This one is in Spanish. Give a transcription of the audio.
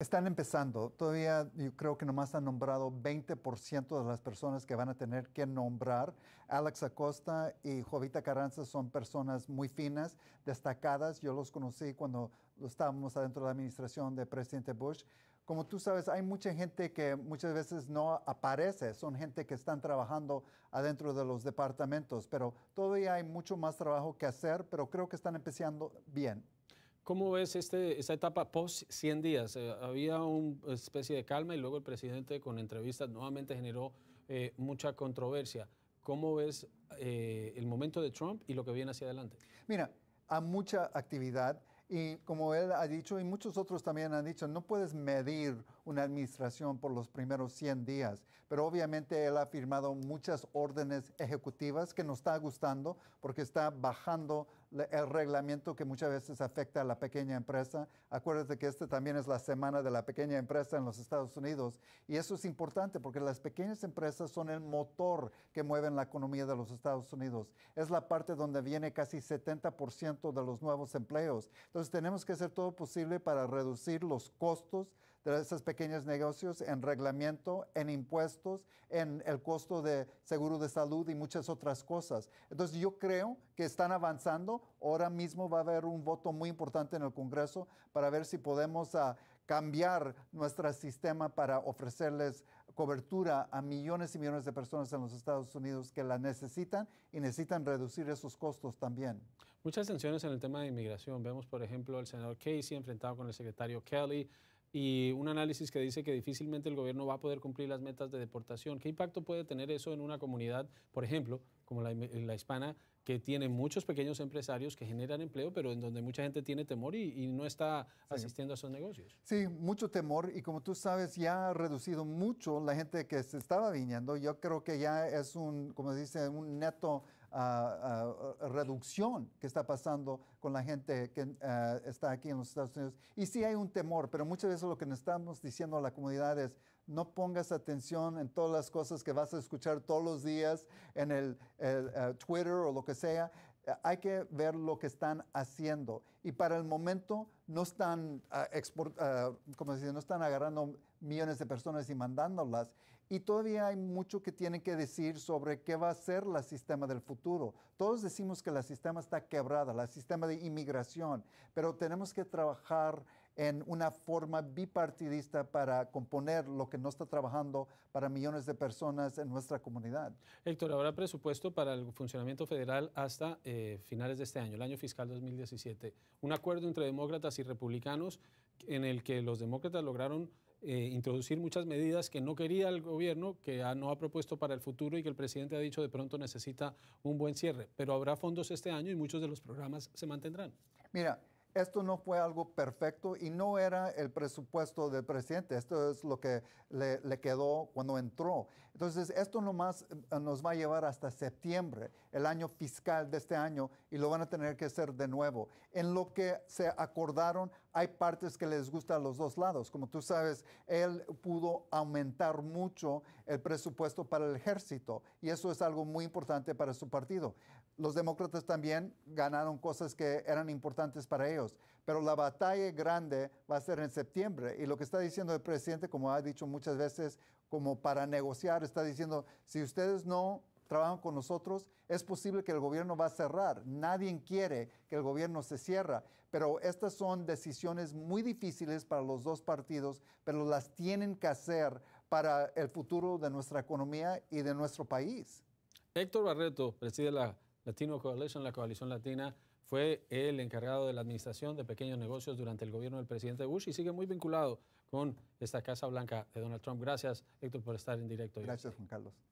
Están empezando. Todavía yo creo que nomás han nombrado 20% de las personas que van a tener que nombrar. Alex Acosta y Jovita Carranza son personas muy finas, destacadas. Yo los conocí cuando estábamos adentro de la administración de presidente Bush. Como tú sabes, hay mucha gente que muchas veces no aparece. Son gente que están trabajando adentro de los departamentos, pero todavía hay mucho más trabajo que hacer, pero creo que están empezando bien. ¿Cómo ves este, esta etapa post 100 días? Eh, había una especie de calma y luego el presidente con entrevistas nuevamente generó eh, mucha controversia. ¿Cómo ves eh, el momento de Trump y lo que viene hacia adelante? Mira, hay mucha actividad y como él ha dicho y muchos otros también han dicho, no puedes medir una administración por los primeros 100 días. Pero obviamente él ha firmado muchas órdenes ejecutivas que nos está gustando porque está bajando el reglamento que muchas veces afecta a la pequeña empresa. Acuérdate que esta también es la semana de la pequeña empresa en los Estados Unidos y eso es importante porque las pequeñas empresas son el motor que mueven la economía de los Estados Unidos. Es la parte donde viene casi 70% de los nuevos empleos. Entonces tenemos que hacer todo posible para reducir los costos de esos pequeños negocios en reglamento, en impuestos, en el costo de seguro de salud y muchas otras cosas. Entonces yo creo que están avanzando. Ahora mismo va a haber un voto muy importante en el Congreso para ver si podemos ah, cambiar nuestro sistema para ofrecerles cobertura a millones y millones de personas en los Estados Unidos que la necesitan y necesitan reducir esos costos también. Muchas tensiones en el tema de inmigración. Vemos, por ejemplo, al senador Casey enfrentado con el secretario Kelly y un análisis que dice que difícilmente el gobierno va a poder cumplir las metas de deportación. ¿Qué impacto puede tener eso en una comunidad, por ejemplo, como la, hispana, que tiene muchos pequeños empresarios que generan empleo, pero en donde mucha gente tiene temor y, no está asistiendo a esos negocios? Sí, mucho temor y como tú sabes, ya ha reducido mucho la gente que se estaba viñando. Yo creo que ya es un, como se dice, un neto reducción que está pasando con la gente que eh, está aquí en los Estados Unidos. Y sí hay un temor, pero muchas veces lo que nos estamos diciendo a la comunidad es, no pongas atención en todas las cosas que vas a escuchar todos los días en el eh, Twitter o lo que sea. Hay que ver lo que están haciendo y para el momento no están, ah, ah, como no están agarrando millones de personas y mandándolas. Y todavía hay mucho que tienen que decir sobre qué va a ser la sistema del futuro. Todos decimos que la sistema está quebrada, la sistema de inmigración, pero tenemos que trabajar en una forma bipartidista para componer lo que no está trabajando para millones de personas en nuestra comunidad. Héctor, habrá presupuesto para el funcionamiento federal hasta eh, finales de este año, el año fiscal 2017 un acuerdo entre demócratas y republicanos en el que los demócratas lograron eh, introducir muchas medidas que no quería el gobierno, que no ha propuesto para el futuro y que el presidente ha dicho de pronto necesita un buen cierre. Pero habrá fondos este año y muchos de los programas se mantendrán. Mira, esto no fue algo perfecto y no era el presupuesto del presidente. Esto es lo que le, quedó cuando entró. Entonces, esto nomás eh, nos va a llevar hasta septiembre, el año fiscal de este año, y lo van a tener que hacer de nuevo. En lo que se acordaron, hay partes que les gusta a los dos lados. Como tú sabes, él pudo aumentar mucho el presupuesto para el ejército y eso es algo muy importante para su partido los demócratas también ganaron cosas que eran importantes para ellos. Pero la batalla grande va a ser en septiembre. Y lo que está diciendo el presidente, como ha dicho muchas veces, como para negociar, está diciendo, si ustedes no trabajan con nosotros, es posible que el gobierno va a cerrar. Nadie quiere que el gobierno se cierra, pero estas son decisiones muy difíciles para los dos partidos, pero las tienen que hacer para el futuro de nuestra economía y de nuestro país. Héctor Barreto preside la Latino Coalition, la coalición latina, fue el encargado de la administración de pequeños negocios durante el gobierno del presidente Bush y sigue muy vinculado con esta Casa Blanca de Donald Trump. Gracias, Héctor, por estar en directo. Gracias, Juan Carlos.